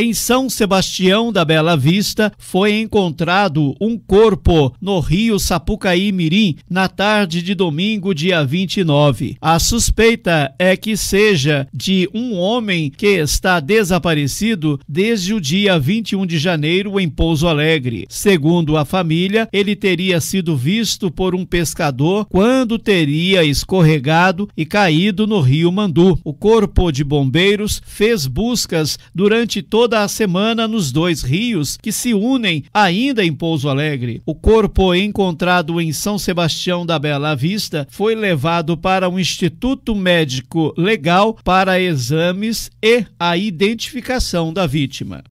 Em São Sebastião da Bela Vista, foi encontrado um corpo no rio Sapucaí Mirim na tarde de domingo, dia 29. A suspeita é que seja de um homem que está desaparecido desde o dia 21 de janeiro em Pouso Alegre. Segundo a família, ele teria sido visto por um pescador quando teria escorregado e caído no rio Mandu. O corpo de bombeiros fez buscas durante toda toda a semana nos dois rios que se unem ainda em Pouso Alegre. O corpo encontrado em São Sebastião da Bela Vista foi levado para um instituto médico legal para exames e a identificação da vítima.